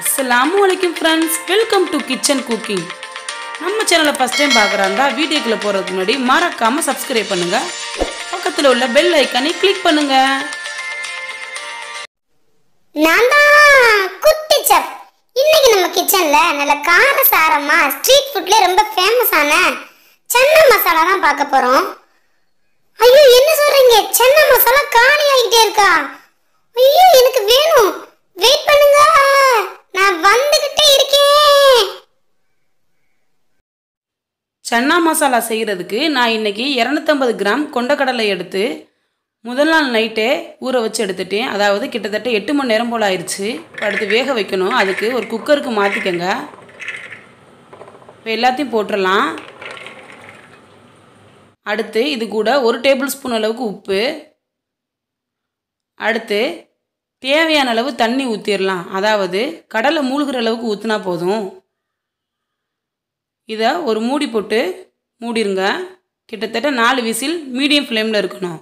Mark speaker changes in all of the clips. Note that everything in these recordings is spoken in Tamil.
Speaker 1: அஸ்லாம் வலைக்கும் friends welcome to kitchen cooking நம்ம சேனலை ஃபஸ்ட் டைம் பார்க்குறாங்க வீடியோக்குள்ளே போகிறதுக்கு முன்னாடி மறக்காமல் சப்ஸ்கிரைப் பண்ணுங்கள் பக்கத்தில் உள்ள பெல் ஐக்கானை கிளிக் பண்ணுங்கள் நான் தான் குட்டி செஃப் இன்னைக்கு நம்ம கிச்சனில் நல்ல கார சாரமாக ஸ்ட்ரீட் ஃபுட்லேயே ரொம்ப ஃபேமஸான சென்னை மசாலா தான் பார்க்க போகிறோம் ஐயோ என்ன சொல்கிறீங்க சென்னை மசாலா காலி ஆகிட்டே இருக்கா ஐயோ எனக்கு வேணும் சன்னா மசாலா செய்கிறதுக்கு நான் இன்றைக்கி இரநூத்தம்பது கிராம் கொண்டக்கடலை எடுத்து முதல் நாள் நைட்டே ஊற வச்சு எடுத்துட்டேன் அதாவது கிட்டத்தட்ட எட்டு மணி நேரம் போல் ஆயிடுச்சு அடுத்து வேக வைக்கணும் அதுக்கு ஒரு குக்கருக்கு மாற்றிக்கங்க இப்போ எல்லாத்தையும் போட்டுடலாம் அடுத்து இது கூட ஒரு டேபிள் ஸ்பூன் அளவுக்கு உப்பு அடுத்து தேவையான அளவு தண்ணி ஊற்றிடலாம் அதாவது கடலை மூழ்கிற அளவுக்கு ஊற்றினா போதும் இதை ஒரு மூடி போட்டு மூடிருங்க கிட்டத்தட்ட நாலு விசில் மீடியம் ஃப்ளேமில் இருக்கணும்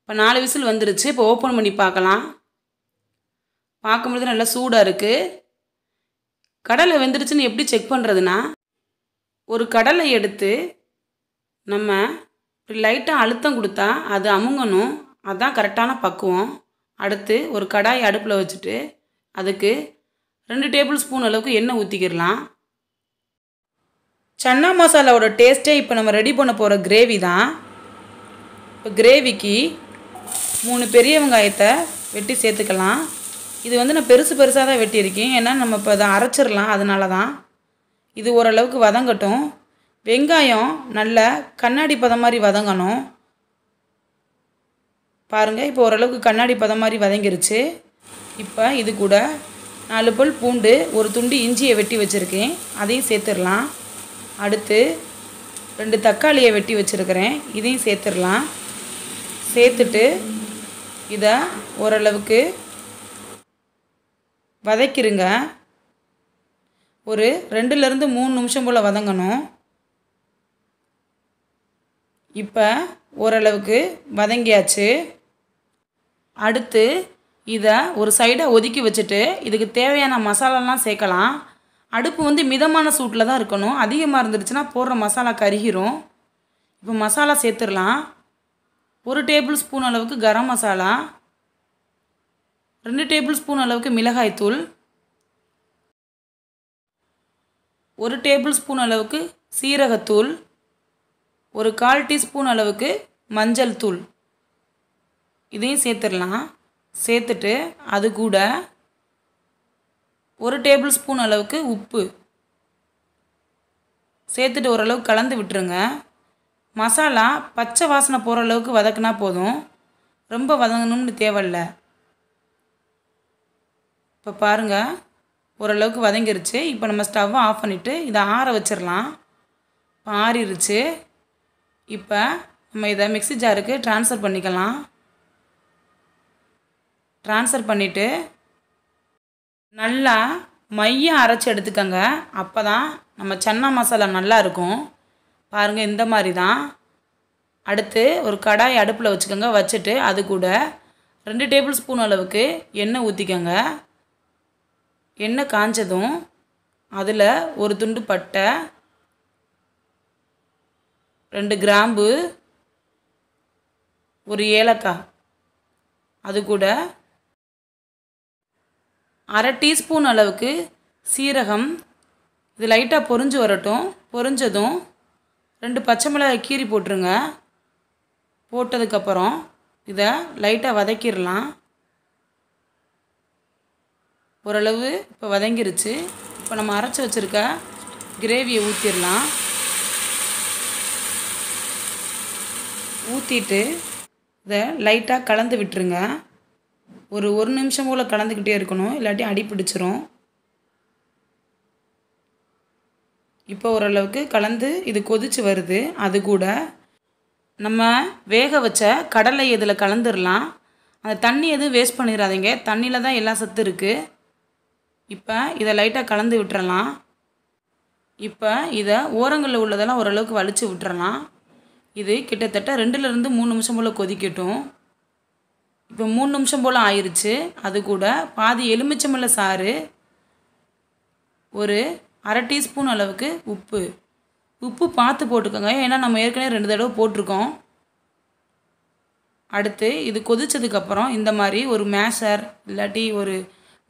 Speaker 1: இப்போ நாலு விசில் வந்துருச்சு இப்போ ஓப்பன் பண்ணி பார்க்கலாம் பார்க்கும்பொழுது நல்லா சூடாக இருக்குது கடலை வெந்துருச்சுன்னு எப்படி செக் பண்ணுறதுனா ஒரு கடலை எடுத்து நம்ம லைட்டாக அழுத்தம் கொடுத்தா அது அமுங்கணும் அதுதான் கரெக்டான பக்குவம் அடுத்து ஒரு கடாய் அடுப்பில் வச்சுட்டு அதுக்கு ரெண்டு டேபிள் ஸ்பூன் அளவுக்கு எண்ணெய் ஊற்றிக்கிடலாம் சன்னா மசாலாவோட டேஸ்ட்டே இப்போ நம்ம ரெடி பண்ண போகிற கிரேவி தான் இப்போ கிரேவிக்கு மூணு பெரிய வெங்காயத்தை வெட்டி சேர்த்துக்கலாம் இது வந்து நான் பெருசு பெருசாக தான் வெட்டியிருக்கேன் ஏன்னா நம்ம இப்போ அதை அரைச்சிடலாம் அதனால தான் இது ஓரளவுக்கு வதங்கட்டும் வெங்காயம் நல்ல கண்ணாடி பதம் மாதிரி வதங்கணும் பாருங்கள் இப்போ ஓரளவுக்கு கண்ணாடி பதம் மாதிரி வதங்கிருச்சு இப்போ இது கூட நாலு பல் பூண்டு ஒரு துண்டு இஞ்சியை வெட்டி வச்சுருக்கேன் அதையும் சேர்த்துடலாம் அடுத்து ரெண்டு தக்காளியை வெட்டி வச்சுருக்கிறேன் இதையும் சேர்த்துடலாம் சேர்த்துட்டு இதை ஓரளவுக்கு வதக்கிடுங்க ஒரு ரெண்டுலேருந்து மூணு நிமிஷம் போல் வதங்கணும் இப்போ ஓரளவுக்கு வதங்கியாச்சு அடுத்து இதை ஒரு சைடாக ஒதுக்கி வச்சுட்டு இதுக்கு தேவையான மசாலாலாம் சேர்க்கலாம் அடுப்பு வந்து மிதமான சூட்டில் தான் இருக்கணும் அதிகமாக இருந்துருச்சுன்னா போடுற மசாலா கருகிரும் இப்போ மசாலா சேர்த்துடலாம் ஒரு டேபிள் ஸ்பூன் அளவுக்கு கரம் மசாலா ரெண்டு டேபிள் ஸ்பூன் அளவுக்கு மிளகாய்த்தூள் ஒரு டேபிள் ஸ்பூன் அளவுக்கு சீரகத்தூள் ஒரு கால் டீஸ்பூன் அளவுக்கு மஞ்சள் தூள் இதையும் சேர்த்துடலாம் சேர்த்துட்டு அது கூட ஒரு டேபிள் ஸ்பூன் அளவுக்கு உப்பு சேர்த்துட்டு ஓரளவுக்கு கலந்து விட்டுருங்க மசாலா பச்சை வாசனை போகிற அளவுக்கு வதக்குனா போதும் ரொம்ப வதங்கணும்னு தேவையில்ல இப்போ பாருங்கள் ஓரளவுக்கு வதங்கிருச்சு இப்போ நம்ம ஸ்டவ்வை ஆஃப் பண்ணிவிட்டு இதை ஆற வச்சிடலாம் இப்போ ஆறிருச்சு இப்போ நம்ம இதை மிக்சி ஜாருக்கு ட்ரான்ஸ்ஃபர் பண்ணிக்கலாம் ட்ரான்ஸ்ஃபர் பண்ணிவிட்டு நல்லா மையம் அரைச்சி எடுத்துக்கோங்க அப்போ தான் நம்ம சன்னா மசாலா நல்லா இருக்கும் பாருங்கள் இந்த மாதிரி தான் அடுத்து ஒரு கடாய் அடுப்பில் வச்சுக்கோங்க வச்சுட்டு அது கூட ரெண்டு டேபிள் ஸ்பூன் அளவுக்கு எண்ணெய் ஊற்றிக்கோங்க எண்ணெய் காஞ்சதும் அதில் ஒரு துண்டு பட்டை ரெண்டு கிராம்பு ஒரு ஏலக்காய் அது கூட அரை டீஸ்பூன் அளவுக்கு சீரகம் இது லைட்டாக பொறிஞ்சு வரட்டும் பொறிஞ்சதும் ரெண்டு பச்சை மிளகாய் கீரி போட்டுருங்க போட்டதுக்கப்புறம் இதை லைட்டாக வதக்கிடலாம் ஓரளவு இப்போ வதங்கிருச்சு இப்போ நம்ம அரைச்சி வச்சுருக்க கிரேவியை ஊற்றிடலாம் ஊற்றிட்டு இதை லைட்டாக கலந்து விட்டுருங்க ஒரு ஒரு நிமிஷம் போல் கலந்துக்கிட்டே இருக்கணும் இல்லாட்டி அடி பிடிச்சிரும் இப்போ ஓரளவுக்கு கலந்து இது கொதிச்சு வருது அது கூட நம்ம வேக வச்ச கடலை இதில் கலந்துடலாம் அந்த தண்ணி எதுவும் வேஸ்ட் பண்ணிடாதீங்க தண்ணியில் தான் எல்லா சத்து இருக்குது இப்போ இதை லைட்டாக கலந்து விட்டுறலாம் இப்போ இதை ஓரங்களில் உள்ளதெல்லாம் ஓரளவுக்கு வலிச்சு விட்டுறலாம் இது கிட்டத்தட்ட ரெண்டுலேருந்து மூணு நிமிஷம் போல் கொதிக்கட்டும் இப்போ மூணு நிமிஷம் போல் ஆயிடுச்சு அது கூட பாதி எலுமிச்சம்பழ சாறு ஒரு அரை டீஸ்பூன் அளவுக்கு உப்பு உப்பு பார்த்து போட்டுக்கோங்க ஏன்னா நம்ம ஏற்கனவே ரெண்டு தடவை போட்டிருக்கோம் அடுத்து இது கொதித்ததுக்கப்புறம் இந்த மாதிரி ஒரு மேஷர் இல்லாட்டி ஒரு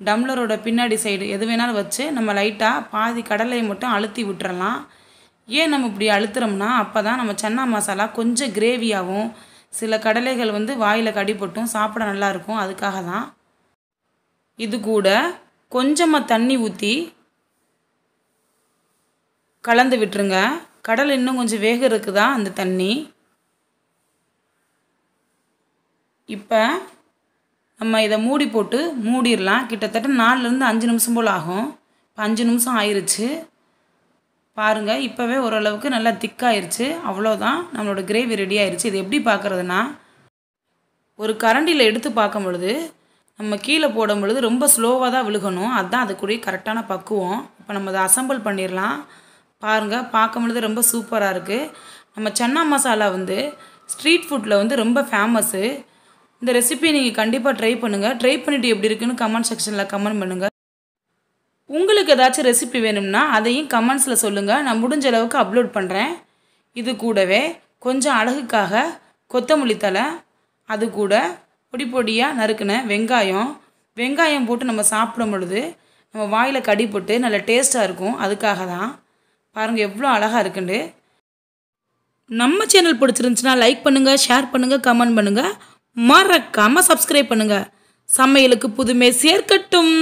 Speaker 1: டம்ளரோட பின்னாடி சைடு எது வேணாலும் வச்சு நம்ம லைட்டாக பாதி கடலையை மட்டும் அழுத்தி விட்டுறலாம் ஏன் நம்ம இப்படி அழுத்துறோம்னா அப்போ தான் நம்ம சன்னா மசாலா கொஞ்சம் கிரேவியாகவும் சில கடலைகள் வந்து வாயில் கடிப்பட்டும் சாப்பிட நல்லாயிருக்கும் அதுக்காக தான் இது கூட கொஞ்சமாக தண்ணி ஊற்றி கலந்து விட்டுருங்க கடல் இன்னும் கொஞ்சம் வேக இருக்குதா அந்த தண்ணி இப்போ நம்ம இதை மூடி போட்டு மூடிடலாம் கிட்டத்தட்ட நாலுலேருந்து அஞ்சு நிமிஷம் போல் ஆகும் இப்போ அஞ்சு நிமிஷம் ஆயிடுச்சு பாருங்கள் இப்போவே ஓரளவுக்கு நல்லா திக்காயிருச்சு அவ்வளோதான் நம்மளோட கிரேவி ரெடி ஆயிடுச்சு இது எப்படி பார்க்குறதுனா ஒரு கரண்டியில் எடுத்து பார்க்கும் பொழுது நம்ம கீழே போடும் பொழுது ரொம்ப ஸ்லோவாக தான் விழுகணும் அதுதான் அதுக்குரிய கரெக்டான பக்குவம் இப்போ நம்ம அதை அசம்பிள் பண்ணிடலாம் பாருங்கள் பார்க்கும் பொழுது ரொம்ப சூப்பராக இருக்குது நம்ம சன்னா மசாலா வந்து ஸ்ட்ரீட் ஃபுட்டில் வந்து ரொம்ப ஃபேமஸ்ஸு இந்த ரெசிபி நீங்கள் கண்டிப்பாக ட்ரை பண்ணுங்கள் ட்ரை பண்ணிவிட்டு எப்படி இருக்குன்னு கமெண்ட் செக்ஷனில் கமெண்ட் பண்ணுங்கள் உங்களுக்கு ஏதாச்சும் ரெசிபி வேணும்னா அதையும் கமெண்ட்ஸில் சொல்லுங்கள் நான் முடிஞ்ச அளவுக்கு அப்லோட் பண்ணுறேன் இது கூடவே கொஞ்சம் அழகுக்காக கொத்தமல்லி தலை அது கூட பொடி பொடியாக நறுக்கின வெங்காயம் வெங்காயம் போட்டு நம்ம சாப்பிடும் பொழுது நம்ம வாயில் கடி போட்டு நல்ல டேஸ்ட்டாக இருக்கும் அதுக்காக தான் பாருங்கள் எவ்வளோ அழகாக இருக்குண்டு நம்ம சேனல் பிடிச்சிருந்துச்சுன்னா லைக் பண்ணுங்கள் ஷேர் பண்ணுங்கள் கமெண்ட் பண்ணுங்கள் மறக்காமல் சப்ஸ்கிரைப் பண்ணுங்கள் சமையலுக்கு புதுமை சேர்க்கட்டும்